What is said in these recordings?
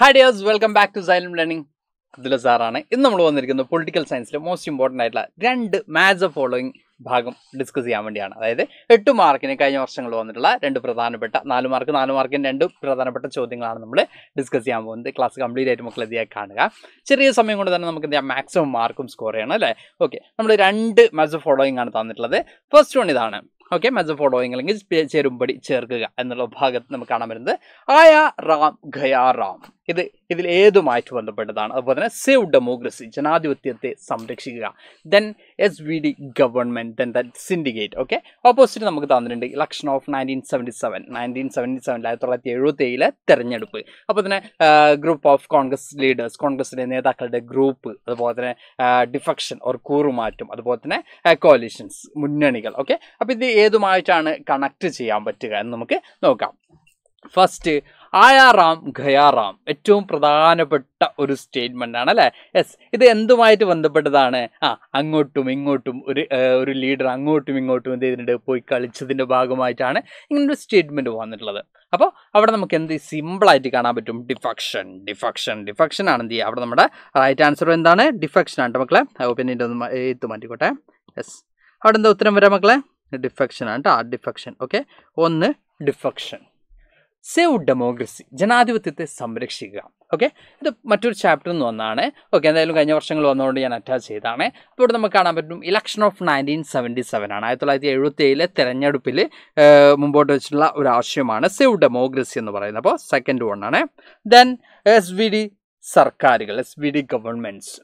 hi dears welcome back to Xylem learning അതിൽ സാറാണ് ഇന്ന് നമ്മൾ വന്നിരിക്കുന്നത് പൊളിറ്റിക്കൽ സയൻസിലെ മോസ്റ്റ് ഇമ്പോർട്ടൻ്റ് ആയിട്ടുള്ള രണ്ട് മാത്സ് ഓഫ് ഫോളോയിങ് ഭാഗം ഡിസ്കസ് ചെയ്യാൻ വേണ്ടിയാണ് അതായത് എട്ട് മാർക്കിന് കഴിഞ്ഞ വർഷങ്ങൾ വന്നിട്ടുള്ള രണ്ട് പ്രധാനപ്പെട്ട നാല് മാർക്ക് നാല് മാർക്കിന് രണ്ട് പ്രധാനപ്പെട്ട ചോദ്യങ്ങളാണ് നമ്മൾ ഡിസ്കസ് ചെയ്യാൻ പോകുന്നത് ക്ലാസ് കംപ്ലീറ്റ് ആയിട്ട് മക്കൾ എതിയായി കാണുക ചെറിയ സമയം കൊണ്ട് തന്നെ നമുക്ക് എന്താ മാക്സിമം മാർക്കും സ്കോർ ചെയ്യണം അല്ലേ ഓക്കെ നമ്മൾ രണ്ട് മാത്സ് ഫോളോയിങ് ആണ് തന്നിട്ടുള്ളത് ഫസ്റ്റ് വൺ ഇതാണ് ഓക്കെ മെസ് ഫോളോയിങ് അല്ലെങ്കിൽ ചേരുമ്പടി ചേർക്കുക എന്നുള്ള ഭാഗത്ത് നമുക്ക് കാണാൻ വരുന്നത് ആയ റാം ഖയാ റാം ഇത് ഇതിൽ ഏതുമായിട്ട് ബന്ധപ്പെട്ടതാണ് അതുപോലെ തന്നെ സേവ് ഡെമോക്രസി ജനാധിപത്യത്തെ സംരക്ഷിക്കുക then S V D government then that syndicate okay opposite നമുക്ക് തന്നിട്ടുണ്ട് election of nineteen seventy seven nineteen seventy seven ആയിരത്തി തൊള്ളായിരത്തി എഴുപത്തി ഏഴിലെ തെരഞ്ഞെടുപ്പ് അപ്പോൾ തന്നെ ഗ്രൂപ്പ് ഓഫ് കോൺഗ്രസ് ലീഡേഴ്സ് കോൺഗ്രസിൻ്റെ നേതാക്കളുടെ ഗ്രൂപ്പ് അതുപോലെ തന്നെ ഡിഫക്ഷൻ ഓർ കൂറുമാറ്റം അതുപോലെ തന്നെ കോalitions മുന്നണികൾ ഓക്കെ അപ്പോൾ ഇത് ഏതുമായിട്ടാണ് കണക്ട് ചെയ്യാൻ പറ്റുക എന്ന് നമുക്ക് നോക്കാം ഫസ്റ്റ് ആയാ റാം ഖയാ റാം ഏറ്റവും പ്രധാനപ്പെട്ട ഒരു സ്റ്റേറ്റ്മെൻ്റ് ആണ് അല്ലേ യെസ് ഇത് എന്തുമായിട്ട് ബന്ധപ്പെട്ടതാണ് ആ അങ്ങോട്ടും ഇങ്ങോട്ടും ഒരു ഒരു ലീഡർ അങ്ങോട്ടും ഇങ്ങോട്ടും എന്ത് ചെയ്തിട്ടുണ്ട് പോയി കളിച്ചതിൻ്റെ ഭാഗമായിട്ടാണ് ഇങ്ങനൊരു സ്റ്റേറ്റ്മെൻറ്റ് വന്നിട്ടുള്ളത് അപ്പോൾ അവിടെ നമുക്ക് എന്ത് സിമ്പിളായിട്ട് കാണാൻ പറ്റും ഡിഫക്ഷൻ ഡിഫക്ഷൻ ഡിഫക്ഷൻ ആണ് എന്ത് ചെയ്യുക അവിടെ നമ്മുടെ റൈറ്റ് ആൻസർ എന്താണ് ഡിഫക്ഷൻ ആണ് മക്കളെ പിന്നെ ഒന്ന് എഴുത്ത് മാറ്റിക്കോട്ടെ യെസ് അവിടെ എന്താ ഉത്തരം വരാം മക്കളെ ഡിഫക്ഷൻ ആണ് കേട്ടോ ഡിഫക്ഷൻ ഓക്കെ ഒന്ന് ഡിഫക്ഷൻ സേവ് ഡെമോക്രസി ജനാധിപത്യത്തെ സംരക്ഷിക്കുക ഓക്കെ ഇത് മറ്റൊരു ചാപ്റ്റർ എന്ന് വന്നാണ് ഓക്കെ എന്തായാലും കഴിഞ്ഞ വർഷങ്ങൾ വന്നതുകൊണ്ട് ഞാൻ അറ്റാച്ച് ചെയ്താണ് അപ്പോൾ ഇവിടെ നമുക്ക് കാണാൻ പറ്റും election of nineteen seventy seven ആണ് ആയിരത്തി തൊള്ളായിരത്തി എഴുപത്തി ഏഴിലെ തെരഞ്ഞെടുപ്പിൽ മുമ്പോട്ട് വെച്ചിട്ടുള്ള ഒരു ആശയമാണ് സേവ് ഡെമോക്രസി എന്ന് പറയുന്നത് അപ്പോൾ സെക്കൻഡ് വൺ ആണ് ദെൻ എസ് വി ഡി സർക്കാരുകൾ S V D governments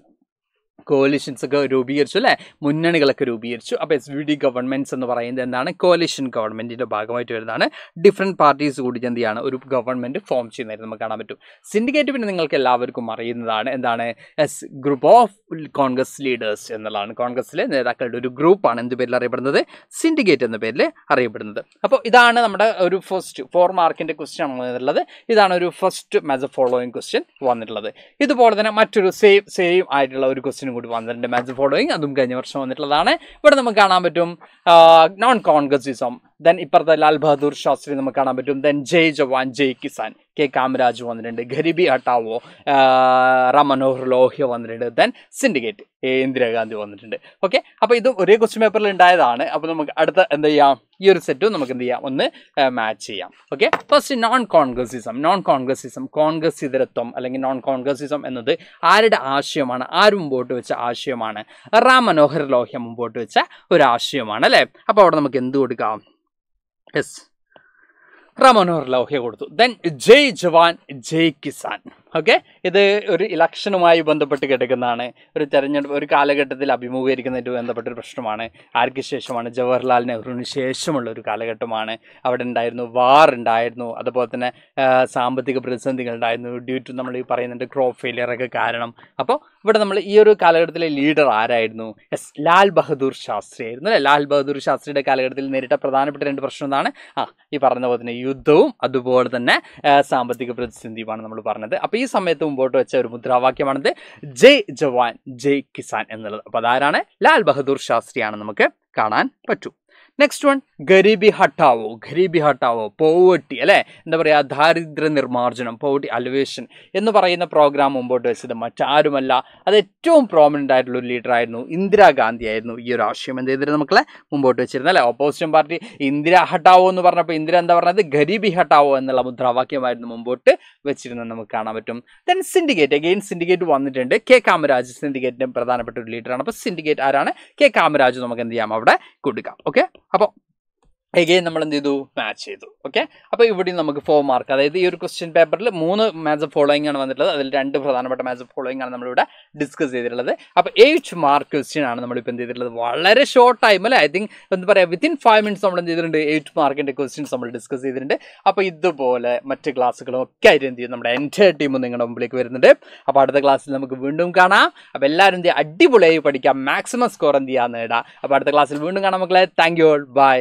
coalitions ഒക്കെ രൂപീകരിച്ചു അല്ലേ മുന്നണികളൊക്കെ രൂപീകരിച്ചു അപ്പോൾ എസ് വി ഡി ഗവൺമെൻറ്സ് എന്ന് പറയുന്നത് എന്താണ് കോലിഷൻ ഗവൺമെൻറ്റിൻ്റെ ഭാഗമായിട്ട് വരുന്നതാണ് ഡിഫറെൻറ്റ് പാർട്ടീസ് കൂടി എന്ത് ഒരു ഗവൺമെൻറ് ഫോം ചെയ്യുന്നതായിട്ട് നമുക്ക് കാണാൻ പറ്റും സിൻഡിക്കേറ്റ് പിന്നെ നിങ്ങൾക്ക് എല്ലാവർക്കും അറിയുന്നതാണ് എന്താണ് as group of Congress leaders എന്നുള്ളതാണ് കോൺഗ്രസ്സിലെ നേതാക്കളുടെ ഒരു ഗ്രൂപ്പാണ് എന്ത് പേരിൽ അറിയപ്പെടുന്നത് സിൻഡിക്കേറ്റ് എന്ന പേരിൽ അറിയപ്പെടുന്നത് അപ്പോൾ ഇതാണ് നമ്മുടെ ഒരു ഫസ്റ്റ് ഫോർ മാർക്കിൻ്റെ ക്വസ്റ്റ്യൻ വന്നിട്ടുള്ളത് ഇതാണ് ഒരു ഫസ്റ്റ് മെജർ ഫോളോയിങ് ക്വസ്റ്റ്യൻ വന്നിട്ടുള്ളത് ഇതുപോലെ തന്നെ മറ്റൊരു സെയിം സെയിം ആയിട്ടുള്ള ഒരു ക്വസ്റ്റ്യൻ മാച്ചിനും കൂടി പന്ത്രണ്ട് മാച്ച് ഫോളോയിങ് അതും കഴിഞ്ഞ വർഷം വന്നിട്ടുള്ളതാണ് ഇവിടെ നമുക്ക് കാണാൻ പറ്റും നോൺ കോൺഗ്രസിസം ദെൻ ഇപ്പുറത്തെ ലാൽ ബഹദൂർ ശാസ്ത്രി നമുക്ക് കാണാൻ പറ്റും ദെൻ ജയ് ജവാൻ ജയ് കിസാൻ കെ കാമരാജ് വന്നിട്ടുണ്ട് ഗരിബി അട്ടാവോ റാം മനോഹർ ലോഹ്യ വന്നിട്ടുണ്ട് ദെൻ സിൻഡിക്കേറ്റ് ഇന്ദിരാഗാന്ധി വന്നിട്ടുണ്ട് ഓക്കെ അപ്പോൾ ഇത് ഒരേ ക്വസ്റ്റ്യൻ പേപ്പറിൽ ഉണ്ടായതാണ് അപ്പോൾ നമുക്ക് അടുത്ത എന്ത് ചെയ്യാം ഈ ഒരു സെറ്റും നമുക്ക് എന്ത് ചെയ്യാം ഒന്ന് മാച്ച് ചെയ്യാം okay first non Congressism non Congressism Congress ഇതരത്വം അല്ലെങ്കിൽ നോൺ കോൺഗ്രസിസം എന്നത് ആരുടെ ആശയമാണ് ആര് മുമ്പോട്ട് വെച്ച ആശയമാണ് റാം മനോഹർ ലോഹ്യ മുമ്പോട്ട് വെച്ച ഒരു ആശയമാണ് അല്ലേ അപ്പോൾ അവിടെ നമുക്ക് എന്ത് കൊടുക്കാം എസ് റാം മനോഹർ കൊടുത്തു ദെൻ ജയ് ജവാൻ ജയ് കിസാൻ ഓക്കെ ഇത് ഒരു ഇലക്ഷനുമായി ബന്ധപ്പെട്ട് കിടക്കുന്നതാണ് ഒരു തെരഞ്ഞെടുപ്പ് ഒരു കാലഘട്ടത്തിൽ അഭിമുഖീകരിക്കുന്നതിൻ്റെ ബന്ധപ്പെട്ട ഒരു പ്രശ്നമാണ് ആർക്ക് ശേഷമാണ് ജവഹർലാൽ നെഹ്റുവിന് ശേഷമുള്ള ഒരു കാലഘട്ടമാണ് അവിടെ ഉണ്ടായിരുന്നു വാർ ഉണ്ടായിരുന്നു അതുപോലെ തന്നെ സാമ്പത്തിക പ്രതിസന്ധികൾ ഉണ്ടായിരുന്നു ഡ്യൂ ടു നമ്മൾ ഈ പറയുന്നുണ്ട് ക്രോപ്പ് ഫെയിലിയറൊക്കെ കാരണം അപ്പോൾ ഇവിടെ നമ്മൾ ഈ ഒരു കാലഘട്ടത്തിലെ ലീഡർ ആരായിരുന്നു എസ് ലാൽ ബഹദൂർ ശാസ്ത്രി ആയിരുന്നു അല്ലേ ലാൽ ബഹദൂർ ശാസ്ത്രിയുടെ കാലഘട്ടത്തിൽ നേരിട്ട പ്രധാനപ്പെട്ട രണ്ട് പ്രശ്നം എന്താണ് ആ ഈ പറഞ്ഞ പോലെ തന്നെ യുദ്ധവും അതുപോലെ തന്നെ സാമ്പത്തിക പ്രതിസന്ധിയുമാണ് നമ്മൾ പറഞ്ഞത് അപ്പോൾ ഈ സമയത്ത് മുമ്പോട്ട് വെച്ച ഒരു മുദ്രാവാക്യമാണിത് ജയ് ജവാൻ ജയ് കിസാൻ എന്നുള്ളത് അപ്പോൾ അതാരാണ് ലാൽ ബഹദൂർ ശാസ്ത്രിയാണ് നമുക്ക് കാണാൻ പറ്റൂ നെക്സ്റ്റ് വൺ ഗരീബി ഹട്ടാവോ ഗരീബി ഹട്ടാവോ പോവട്ടി അല്ലേ എന്താ പറയുക ദാരിദ്ര്യ നിർമ്മാർജ്ജനം പോവട്ടി അലവേഷൻ എന്ന് പറയുന്ന പ്രോഗ്രാം മുമ്പോട്ട് വെച്ചത് മറ്റാരുമല്ല അത് ഏറ്റവും പ്രോമിനൻ്റ് ആയിട്ടുള്ള ഒരു ലീഡറായിരുന്നു ഇന്ദിരാഗാന്ധി ആയിരുന്നു ഈ ഒരു ആശയം എന്ത് ചെയ്തിരുന്നു മക്കളെ മുമ്പോട്ട് വെച്ചിരുന്നത് അല്ലേ ഓപ്പോസിഷൻ പാർട്ടി ഇന്ദിര ഹട്ടാവോ എന്ന് പറഞ്ഞപ്പോൾ ഇന്ദിര എന്താ പറഞ്ഞത് ഗരീബി ഹട്ടാവോ എന്നുള്ള മുദ്രാവാക്യമായിരുന്നു മുമ്പോട്ട് വെച്ചിരുന്നത് നമുക്ക് കാണാൻ പറ്റും ദെൻ സിൻഡിക്കേറ്റ് അഗെയിൻ സിൻഡിക്കേറ്റ് വന്നിട്ടുണ്ട് കെ കാമരാജ് സിൻഡിക്കേറ്റിൻ്റെ പ്രധാനപ്പെട്ട ഒരു ലീഡറാണ് അപ്പോൾ സിൻഡിക്കേറ്റ് ആരാണ് കെ കാമരാജ് നമുക്ക് എന്ത് ചെയ്യാം അവിടെ കൊടുക്കാം ഓക്കെ അപ്പോൾ എഗെയിൻ നമ്മൾ എന്ത് ചെയ്തു മാച്ച് ചെയ്തു ഓക്കെ അപ്പോൾ ഇവിടെയും നമുക്ക് ഫോർ മാർക്ക് അതായത് ഈ ഒരു ക്വസ്റ്റ്യൻ പേപ്പറിൽ മൂന്ന് മാച്ച് ഓഫ് ഫോളോയിങ് ആണ് വന്നിട്ടുള്ളത് അതിൽ രണ്ട് പ്രധാനപ്പെട്ട മാച്ച് ഓഫ് ഫോളോയിങ് ആണ് നമ്മളിവിടെ ഡിസ്കസ് ചെയ്തിട്ടുള്ളത് അപ്പോൾ ഏഴ് മാർക്ക് ക്വസ്റ്റ്യൻ ആണ് നമ്മളിപ്പോൾ എന്ത് ചെയ്തിട്ടുള്ളത് വളരെ ഷോർട്ട് ടൈം അല്ലേ ഐ തിങ്ക് എന്താ പറയുക വിത്തിൻ ഫൈവ് മിനിറ്റ്സ് നമ്മൾ എന്ത് ചെയ്തിട്ടുണ്ട് എയ്റ്റ് മാർക്കിൻ്റെ ക്വസ്റ്റ്യൻസ് നമ്മൾ ഡിസ്കസ് ചെയ്തിട്ടുണ്ട് അപ്പോൾ ഇതുപോലെ മറ്റ് ക്ലാസ്സുകളും ഒക്കെ ആയിട്ട് എന്ത് ചെയ്യും നമ്മുടെ എൻ്റെ ടീം നിങ്ങളുടെ മുമ്പിലേക്ക് വരുന്നുണ്ട് അപ്പോൾ അടുത്ത ക്ലാസ്സിൽ നമുക്ക് വീണ്ടും കാണാം അപ്പോൾ എല്ലാവരും എന്ത് അടിപൊളിയായി പഠിക്കാം മാക്സിമം സ്കോർ എന്ത് ചെയ്യാൻ നേടാം അപ്പോൾ അടുത്ത ക്ലാസ്സിൽ വീണ്ടും കാണാം മക്കളെ താങ്ക് യു ഓൾ ബൈ